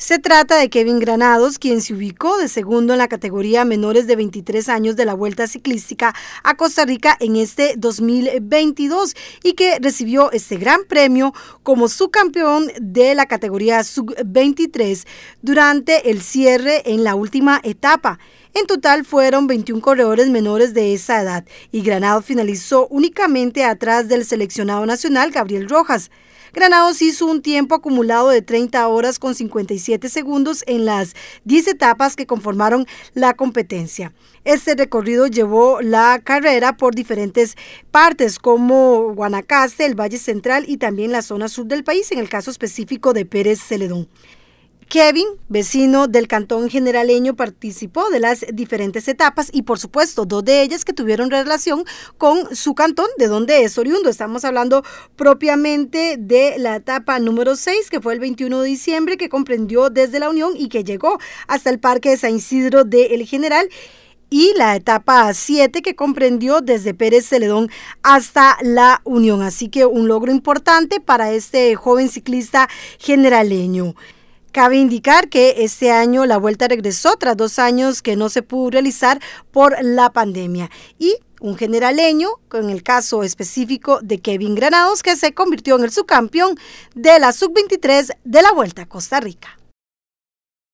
Se trata de Kevin Granados, quien se ubicó de segundo en la categoría menores de 23 años de la Vuelta Ciclística a Costa Rica en este 2022 y que recibió este gran premio como subcampeón de la categoría sub-23 durante el cierre en la última etapa. En total fueron 21 corredores menores de esa edad y Granados finalizó únicamente atrás del seleccionado nacional Gabriel Rojas. Granados hizo un tiempo acumulado de 30 horas con 57 segundos en las 10 etapas que conformaron la competencia. Este recorrido llevó la carrera por diferentes partes como Guanacaste, el Valle Central y también la zona sur del país, en el caso específico de Pérez Celedón. Kevin, vecino del Cantón Generaleño, participó de las diferentes etapas y por supuesto dos de ellas que tuvieron relación con su cantón, de donde es oriundo. Estamos hablando propiamente de la etapa número 6, que fue el 21 de diciembre, que comprendió desde la Unión y que llegó hasta el Parque de San Isidro de El General y la etapa 7 que comprendió desde Pérez Celedón hasta La Unión. Así que un logro importante para este joven ciclista generaleño. Cabe indicar que este año la vuelta regresó tras dos años que no se pudo realizar por la pandemia y un generaleño, con el caso específico de Kevin Granados, que se convirtió en el subcampeón de la sub-23 de la Vuelta a Costa Rica.